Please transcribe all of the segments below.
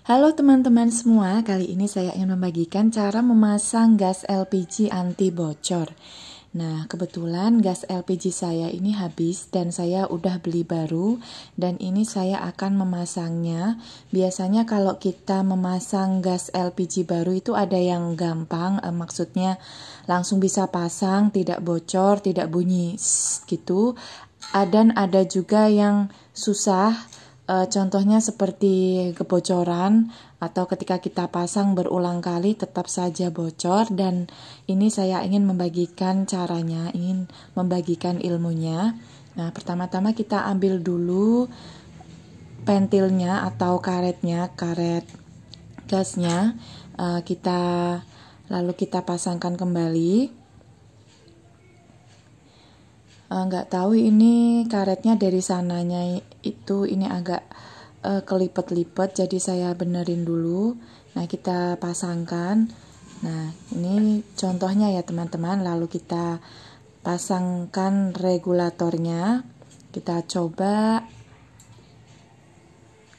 Halo teman-teman semua, kali ini saya ingin membagikan cara memasang gas LPG anti bocor. Nah, kebetulan gas LPG saya ini habis dan saya udah beli baru dan ini saya akan memasangnya. Biasanya kalau kita memasang gas LPG baru itu ada yang gampang, eh, maksudnya langsung bisa pasang, tidak bocor, tidak bunyi gitu. Dan ada juga yang susah E, contohnya seperti kebocoran atau ketika kita pasang berulang kali tetap saja bocor dan ini saya ingin membagikan caranya, ingin membagikan ilmunya. Nah, pertama-tama kita ambil dulu pentilnya atau karetnya, karet gasnya e, kita lalu kita pasangkan kembali. Eh, nggak uh, tahu ini karetnya dari sananya itu ini agak uh, kelipet-lipet jadi saya benerin dulu nah kita pasangkan nah ini contohnya ya teman-teman lalu kita pasangkan regulatornya kita coba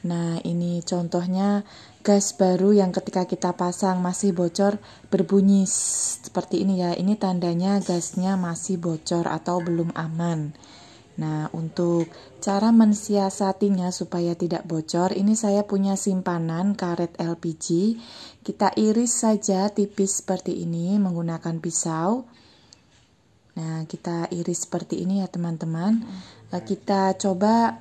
Nah, ini contohnya gas baru yang ketika kita pasang masih bocor berbunyi seperti ini ya. Ini tandanya gasnya masih bocor atau belum aman. Nah, untuk cara mensiasatinya supaya tidak bocor, ini saya punya simpanan karet LPG. Kita iris saja tipis seperti ini menggunakan pisau. Nah, kita iris seperti ini ya, teman-teman. Hmm. Kita coba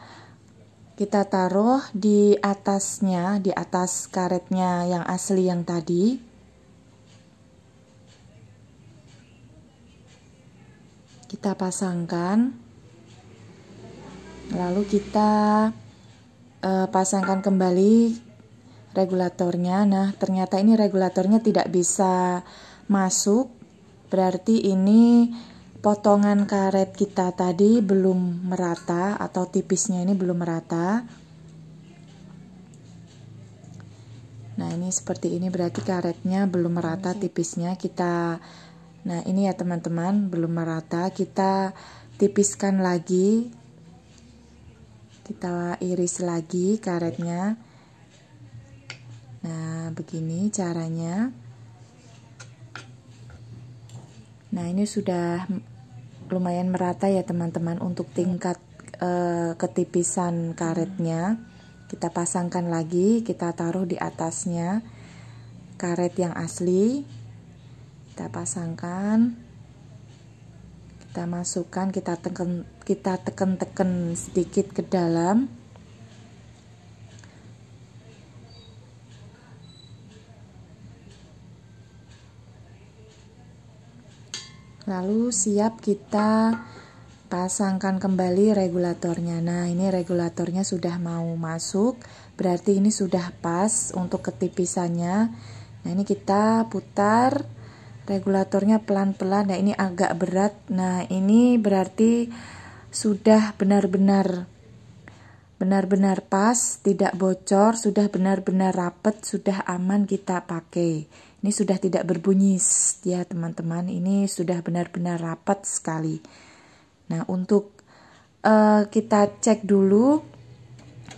kita taruh di atasnya, di atas karetnya yang asli yang tadi. Kita pasangkan. Lalu kita uh, pasangkan kembali regulatornya. Nah, ternyata ini regulatornya tidak bisa masuk. Berarti ini potongan karet kita tadi belum merata atau tipisnya ini belum merata nah ini seperti ini berarti karetnya belum merata tipisnya kita nah ini ya teman-teman belum merata kita tipiskan lagi kita iris lagi karetnya nah begini caranya nah ini sudah lumayan merata ya teman-teman untuk tingkat e, ketipisan karetnya kita pasangkan lagi kita taruh di atasnya karet yang asli kita pasangkan kita masukkan kita teken, kita teken-teken sedikit ke dalam Lalu siap kita pasangkan kembali regulatornya. Nah, ini regulatornya sudah mau masuk, berarti ini sudah pas untuk ketipisannya. Nah, ini kita putar regulatornya pelan-pelan. Nah, ini agak berat. Nah, ini berarti sudah benar-benar benar-benar pas, tidak bocor, sudah benar-benar rapet, sudah aman kita pakai. Ini sudah tidak berbunyi ya teman-teman, ini sudah benar-benar rapat sekali. Nah untuk uh, kita cek dulu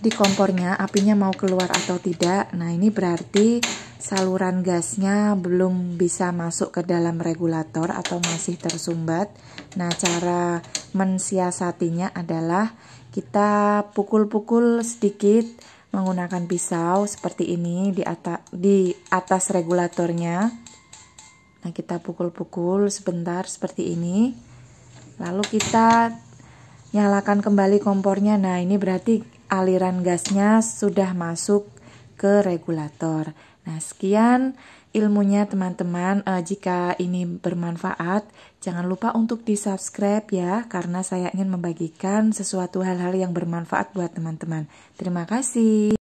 di kompornya apinya mau keluar atau tidak. Nah ini berarti saluran gasnya belum bisa masuk ke dalam regulator atau masih tersumbat. Nah, cara mensiasatinya adalah kita pukul-pukul sedikit menggunakan pisau seperti ini di atas di atas regulatornya. Nah, kita pukul-pukul sebentar seperti ini. Lalu kita nyalakan kembali kompornya. Nah, ini berarti aliran gasnya sudah masuk ke regulator. Nah, sekian ilmunya teman-teman. E, jika ini bermanfaat, jangan lupa untuk di-subscribe ya, karena saya ingin membagikan sesuatu hal-hal yang bermanfaat buat teman-teman. Terima kasih.